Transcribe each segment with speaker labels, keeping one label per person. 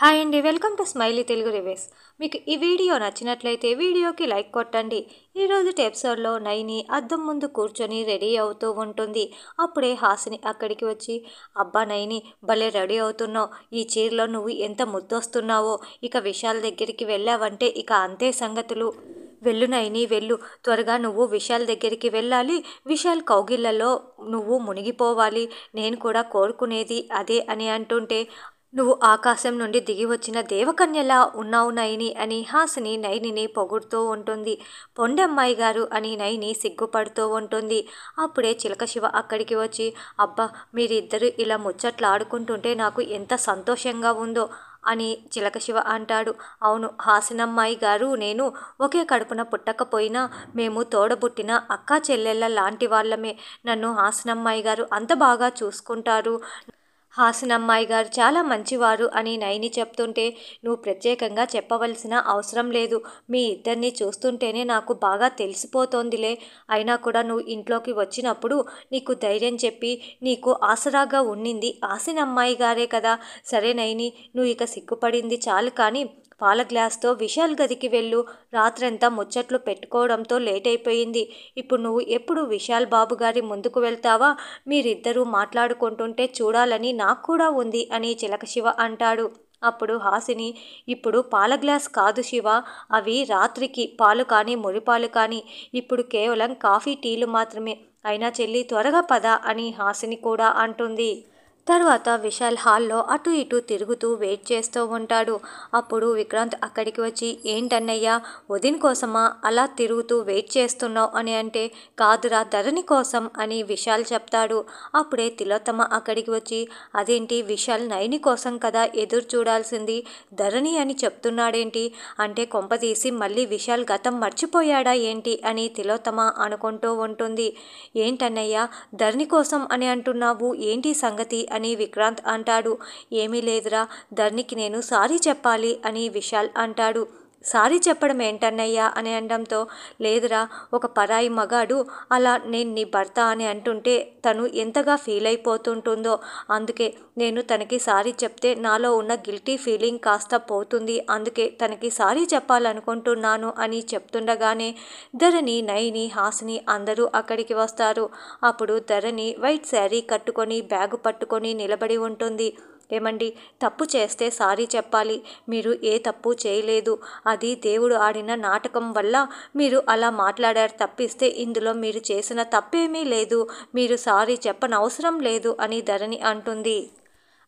Speaker 1: hi అండి welcome to smiley Telugu reviews మీకు ఈ వీడియో నచ్చినట్లయితే వీడియోకి లైక్ కొట్టండి ఈరోజు ఎపిసోడ్లో నైని అద్దం ముందు కూర్చొని రెడీ అవుతూ ఉంటుంది అప్పుడే హాసిని అక్కడికి వచ్చి అబ్బా నైని భలే రెడీ అవుతున్నావు ఈ చీరలో నువ్వు ఎంత ముద్దొస్తున్నావో ఇక విషయాల దగ్గరికి వెళ్ళావంటే ఇక అంతే సంగతులు వెళ్ళు నైని వెళ్ళు త్వరగా నువ్వు విశాల్ దగ్గరికి వెళ్ళాలి విశాల్ కౌగిళ్లలో నువ్వు మునిగిపోవాలి నేను కూడా కోరుకునేది అదే అని అంటుంటే నువ్వు ఆకాశం నుండి దిగి వచ్చిన దేవకన్యలా ఉన్నావు నయని అని హాసిని నయనిని పొగుడుతూ ఉంటుంది పొండమ్మాయి గారు అని నయని సిగ్గుపడుతూ ఉంటుంది అప్పుడే చిలక శివ అక్కడికి వచ్చి అబ్బా మీరిద్దరూ ఇలా ముచ్చట్లు ఆడుకుంటుంటే నాకు ఎంత సంతోషంగా ఉందో అని చిలక శివ అంటాడు అవును హాసినమ్మాయి గారు నేను ఒకే కడుపున పుట్టకపోయినా మేము తోడబుట్టిన అక్క చెల్లెళ్ళ లాంటి వాళ్ళమే నన్ను హాసినమ్మాయి గారు అంత బాగా చూసుకుంటారు హాసన్ అమ్మాయి గారు చాలా మంచివారు అని నయని చెప్తుంటే నువ్వు ప్రత్యేకంగా చెప్పవలసిన అవసరం లేదు మీ ఇద్దరిని చూస్తుంటేనే నాకు బాగా తెలిసిపోతోందిలే అయినా కూడా నువ్వు ఇంట్లోకి వచ్చినప్పుడు నీకు ధైర్యం చెప్పి నీకు ఆసరాగా ఉండింది హాసన్ అమ్మాయి గారే కదా సరే నయని నువ్వు ఇక సిగ్గుపడింది చాలు కానీ పాల గ్లాస్తో విశాల్ గదికి వెళ్ళు రాత్రంతా ముచ్చట్లు పెట్టుకోవడంతో లేట్ అయిపోయింది ఇప్పుడు నువ్వు ఎప్పుడు విశాల్ బాబు గారి ముందుకు వెళ్తావా మీరిద్దరూ మాట్లాడుకుంటుంటే చూడాలని నాకు కూడా ఉంది అని చిలక శివ అంటాడు అప్పుడు హాసిని ఇప్పుడు పాల గ్లాస్ కాదు శివ అవి రాత్రికి పాలు కానీ మురిపాలు కానీ ఇప్పుడు కేవలం కాఫీ టీలు మాత్రమే అయినా చెల్లి త్వరగా పద అని హాసిని కూడా అంటుంది తర్వాత విశాల్ హాల్లో అటు ఇటు తిరుగుతూ వెయిట్ చేస్తూ ఉంటాడు అప్పుడు విక్రాంత్ అక్కడికి వచ్చి ఏంటన్నయ్యా వదిన్ కోసమా అలా తిరుగుతూ వెయిట్ చేస్తున్నావు అని అంటే కాదురా ధరణి కోసం అని విశాల్ చెప్తాడు అప్పుడే తిలోత్తమ అక్కడికి వచ్చి అదేంటి విశాల్ నయని కోసం కదా ఎదురు చూడాల్సింది ధరణి అని చెప్తున్నాడేంటి అంటే కొంపదీసి మళ్ళీ విశాల్ గతం మర్చిపోయాడా ఏంటి అని తిలోత్తమ అనుకుంటూ ఉంటుంది ఏంటన్నయ్యా ధరణి కోసం అని అంటున్నావు ఏంటి సంగతి అని విక్రాంత్ అంటాడు ఏమీ లేదురా ధర్నికి నేను సారీ చెప్పాలి అని విశాల్ అంటాడు సారీ చెప్పడం ఏంటన్నయ్యా అని అనడంతో లేదురా ఒక పరాయి మగాడు అలా నేను నీ భర్త అని అంటుంటే తను ఎంతగా ఫీల్ అయిపోతుంటుందో అందుకే నేను తనకి సారీ చెప్తే నాలో ఉన్న గిల్టీ ఫీలింగ్ కాస్త పోతుంది అందుకే తనకి సారీ చెప్పాలనుకుంటున్నాను అని చెప్తుండగానే ధరణి నయని హాసిని అందరూ అక్కడికి వస్తారు అప్పుడు ధరణి వైట్ శారీ కట్టుకొని బ్యాగు పట్టుకొని నిలబడి ఉంటుంది ఏమండి తప్పు చేస్తే సారీ చెప్పాలి మీరు ఏ తప్పు చేయలేదు అది దేవుడు ఆడిన నాటకం వల్ల మీరు అలా మాట్లాడారు తప్పిస్తే ఇందులో మీరు చేసిన తప్పేమీ లేదు మీరు సారీ చెప్పనవసరం లేదు అని ధరణి అంటుంది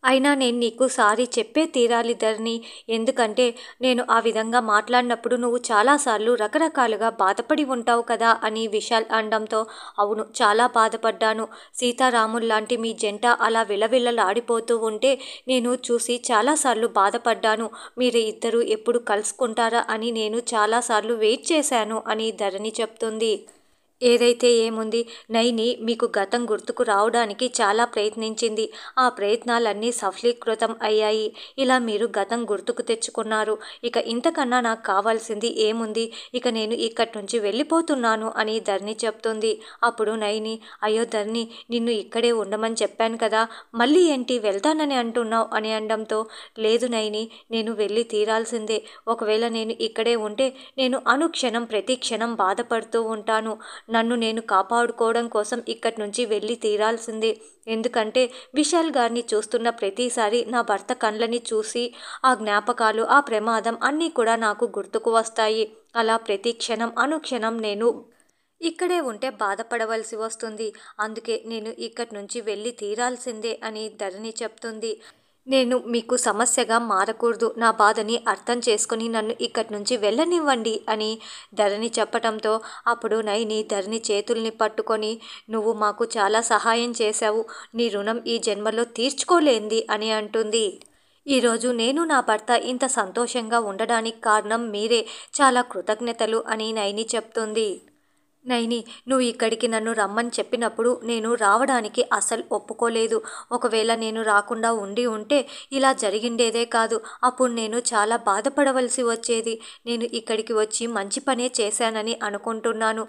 Speaker 1: అయినా నేను నీకు సారీ చెప్పే తీరాలి ధరణి ఎందుకంటే నేను ఆ విధంగా మాట్లాడినప్పుడు నువ్వు చాలాసార్లు రకరకాలుగా బాధపడి ఉంటావు కదా అని విశాల్ అనడంతో అవును చాలా బాధపడ్డాను సీతారాముల్లాంటి మీ జంట అలా విలవిల్లలాడిపోతూ ఉంటే నేను చూసి చాలాసార్లు బాధపడ్డాను మీరు ఇద్దరు ఎప్పుడు కలుసుకుంటారా అని నేను చాలాసార్లు వెయిట్ చేశాను అని ధరణి చెప్తుంది ఏదైతే ఏముంది నైని మీకు గతం గుర్తుకు రావడానికి చాలా ప్రయత్నించింది ఆ ప్రయత్నాలన్నీ సఫలీకృతం అయ్యాయి ఇలా మీరు గతం గుర్తుకు తెచ్చుకున్నారు ఇక ఇంతకన్నా నాకు కావాల్సింది ఏముంది ఇక నేను ఇక్కడి నుంచి వెళ్ళిపోతున్నాను అని ధర్ని చెప్తుంది అప్పుడు నైని అయ్యో ధర్ని నిన్ను ఇక్కడే ఉండమని చెప్పాను కదా మళ్ళీ ఏంటి వెళ్తానని అంటున్నావు అని అనడంతో లేదు నైని నేను వెళ్ళి తీరాల్సిందే ఒకవేళ నేను ఇక్కడే ఉంటే నేను అనుక్షణం ప్రతి క్షణం బాధపడుతూ ఉంటాను నన్ను నేను కాపాడుకోవడం కోసం ఇక్కడి నుంచి వెళ్ళి తీరాల్సిందే ఎందుకంటే విశాల్ గారిని చూస్తున్న ప్రతిసారి నా భర్త కండ్లని చూసి ఆ జ్ఞాపకాలు ఆ ప్రమాదం అన్నీ కూడా నాకు గుర్తుకు వస్తాయి అలా ప్రతి క్షణం అనుక్షణం నేను ఇక్కడే ఉంటే బాధపడవలసి వస్తుంది అందుకే నేను ఇక్కడి నుంచి వెళ్ళి తీరాల్సిందే అని ధరణి చెప్తుంది నేను మీకు సమస్యగా మారకూడదు నా బాధని అర్థం చేసుకుని నన్ను ఇక్కడి నుంచి వెళ్ళనివ్వండి అని ధరణి చెప్పటంతో అప్పుడు నైని ధరణి చేతుల్ని పట్టుకొని నువ్వు మాకు చాలా సహాయం చేశావు నీ రుణం ఈ జన్మలో తీర్చుకోలేంది అని అంటుంది ఈరోజు నేను నా భర్త ఇంత సంతోషంగా ఉండడానికి కారణం మీరే చాలా కృతజ్ఞతలు అని నైని చెప్తుంది నైని నువ్వు ఇక్కడికి నన్ను రమ్మని చెప్పినప్పుడు నేను రావడానికి అసలు ఒప్పుకోలేదు ఒకవేళ నేను రాకుండా ఉండి ఉంటే ఇలా జరిగిండేదే కాదు అప్పుడు నేను చాలా బాధపడవలసి వచ్చేది నేను ఇక్కడికి వచ్చి మంచి పనే చేశానని అనుకుంటున్నాను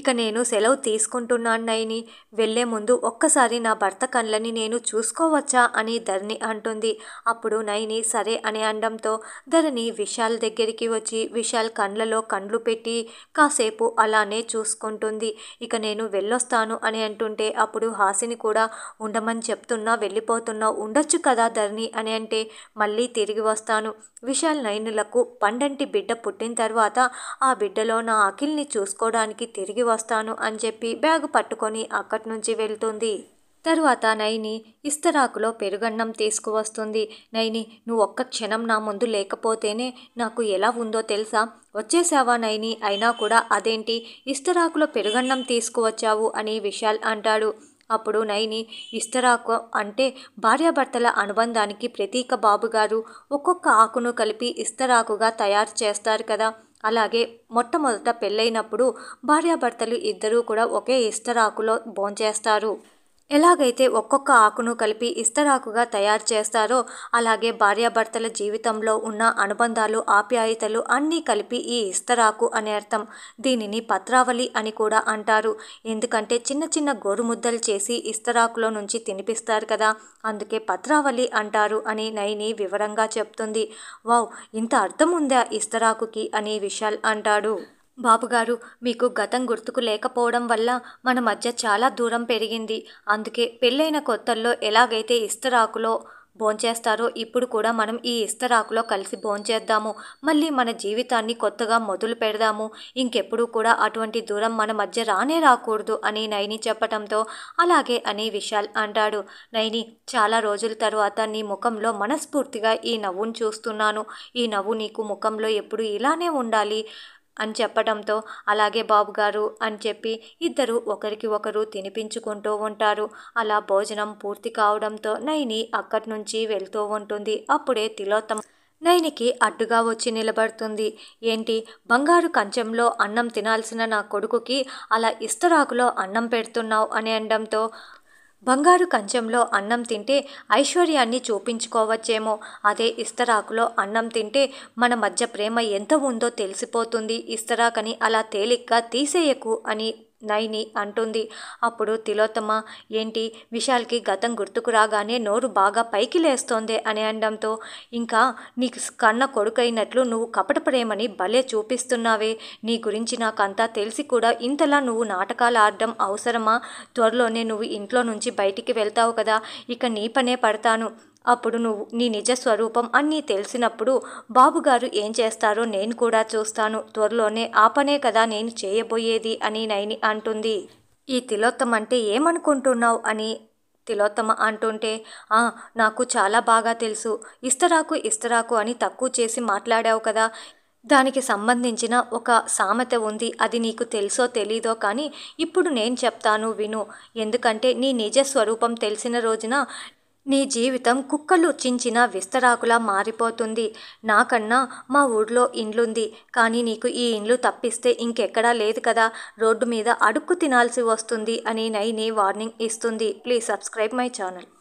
Speaker 1: ఇక నేను సెలవు తీసుకుంటున్నాను నైని వెళ్లే ముందు ఒక్కసారి నా భర్త కళ్ళని నేను చూసుకోవచ్చా అని ధరణి అంటుంది అప్పుడు నైని సరే అని అనడంతో ధరణి విశాల్ దగ్గరికి వచ్చి విశాల్ కండ్లలో కండ్లు పెట్టి కాసేపు అలానే చూసుకుంటుంది ఇక నేను వెళ్ళొస్తాను అని అంటుంటే అప్పుడు హాసిని కూడా ఉండమని చెప్తున్నా వెళ్ళిపోతున్నా ఉండొచ్చు కదా ధరణి అని అంటే మళ్ళీ తిరిగి వస్తాను విశాల్ నయనులకు పండంటి బిడ్డ పుట్టిన తర్వాత ఆ బిడ్డలో నా అఖిల్ని చూసుకోవడానికి తిరిగి తిరిగి వస్తాను అని చెప్పి బ్యాగు పట్టుకొని అక్కడి నుంచి వెళ్తుంది తరువాత నైని ఇస్తరాకులో పెరుగన్నం తీసుకువస్తుంది నైని నువ్వు ఒక్క క్షణం నా ముందు లేకపోతేనే నాకు ఎలా ఉందో తెలుసా వచ్చేసావా నైని అయినా కూడా అదేంటి ఇస్తరాకులో పెరుగన్నం తీసుకువచ్చావు అని విశాల్ అంటాడు అప్పుడు నైని ఇస్తరాకు అంటే భార్యాభర్తల అనుబంధానికి ప్రతీక బాబుగారు ఒక్కొక్క ఆకును కలిపి ఇస్తరాకుగా తయారు చేస్తారు కదా అలాగే మొట్టమొదట పెళ్ళైనప్పుడు భార్యాభర్తలు ఇద్దరూ కూడా ఒకే ఇష్టరాకులో భోంచేస్తారు ఎలాగైతే ఒక్కొక్క ఆకును కలిపి ఇస్తరాకుగా తయారు చేస్తారో అలాగే భార్యాభర్తల జీవితంలో ఉన్న అనుబంధాలు ఆప్యాయతలు అన్నీ కలిపి ఈ ఇస్తరాకు అనే అర్థం దీనిని పత్రావళి అని కూడా అంటారు ఎందుకంటే చిన్న చిన్న గోరుముద్దలు చేసి ఇస్తరాకులో నుంచి తినిపిస్తారు కదా అందుకే పత్రావళి అంటారు అని నైని వివరంగా చెప్తుంది వావ్ ఇంత అర్థం ఉందా ఇస్తరాకుకి అని విశాల్ అంటాడు బాబుగారు మీకు గతం గుర్తుకు లేకపోవడం వల్ల మన మధ్య చాలా దూరం పెరిగింది అందుకే పెళ్ళైన కొత్తల్లో ఎలాగైతే ఇస్తరాకులో భోంచేస్తారో ఇప్పుడు కూడా మనం ఈ ఇస్తరాకులో కలిసి భోంచేద్దాము మళ్ళీ మన జీవితాన్ని కొత్తగా మొదలు పెడదాము ఇంకెప్పుడు కూడా అటువంటి దూరం మన మధ్య రానే రాకూడదు అని నైని చెప్పటంతో అలాగే అని విశాల్ అంటాడు నైని చాలా రోజుల తర్వాత నీ ముఖంలో మనస్ఫూర్తిగా ఈ నవ్వును చూస్తున్నాను ఈ నవ్వు నీకు ముఖంలో ఎప్పుడు ఇలానే ఉండాలి అని చెప్పడంతో అలాగే బాబు గారు అని చెప్పి ఇద్దరు ఒకరికి ఒకరు తినిపించుకుంటూ ఉంటారు అలా భోజనం పూర్తి కావడంతో నైని అక్కడి నుంచి వెళ్తూ ఉంటుంది అప్పుడే తిలోత్తమ నైనికి అడ్డుగా వచ్చి నిలబడుతుంది ఏంటి బంగారు కంచంలో అన్నం తినాల్సిన నా కొడుకుకి అలా ఇస్తరాకులో అన్నం పెడుతున్నావు అని అనడంతో బంగారు కంచంలో అన్నం తింటే ఐశ్వర్యాన్ని చూపించుకోవచ్చేమో అదే ఇస్తరాకులో అన్నం తింటే మన మధ్య ప్రేమ ఎంత ఉందో తెలిసిపోతుంది ఇస్తరాకని అలా తేలిగ్గా తీసేయకు అని నైని అంటుంది అప్పుడు తిలోత్తమ ఏంటి విశాల్కి గతం గుర్తుకు రాగానే నోరు బాగా పైకి లేస్తోంది అని అనడంతో ఇంకా నీకు కన్న కొడుకైనట్లు నువ్వు కపట ప్రేమని భలే చూపిస్తున్నావే నీ గురించి నాకంతా తెలిసి కూడా ఇంతలా నువ్వు నాటకాలు ఆడడం అవసరమా త్వరలోనే నువ్వు ఇంట్లో నుంచి బయటికి వెళ్తావు కదా ఇక నీ పనే పడతాను అప్పుడు నువ్వు నీ నిజ స్వరూపం అన్నీ తెలిసినప్పుడు బాబుగారు ఏం చేస్తారో నేను కూడా చూస్తాను త్వరలోనే ఆపనే కదా నేను చేయబోయేది అని నైని అంటుంది ఈ తిలోత్తం అంటే ఏమనుకుంటున్నావు అని తిలోత్తమ అంటుంటే ఆ నాకు చాలా బాగా తెలుసు ఇస్తరాకు ఇస్తరాకు అని తక్కువ చేసి మాట్లాడావు కదా దానికి సంబంధించిన ఒక సామెత ఉంది అది నీకు తెలుసో తెలీదో కానీ ఇప్పుడు నేను చెప్తాను విను ఎందుకంటే నీ నిజ స్వరూపం తెలిసిన రోజున నీ జీవితం కుక్కలు చించిన విస్తరాకులా మారిపోతుంది నాకన్నా మా ఊర్లో ఇండ్లుంది కానీ నీకు ఈ ఇండ్లు తప్పిస్తే ఇంకెక్కడా లేదు కదా రోడ్డు మీద అడుక్కు తినాల్సి వస్తుంది అని నైని వార్నింగ్ ఇస్తుంది ప్లీజ్ సబ్స్క్రైబ్ మై ఛానల్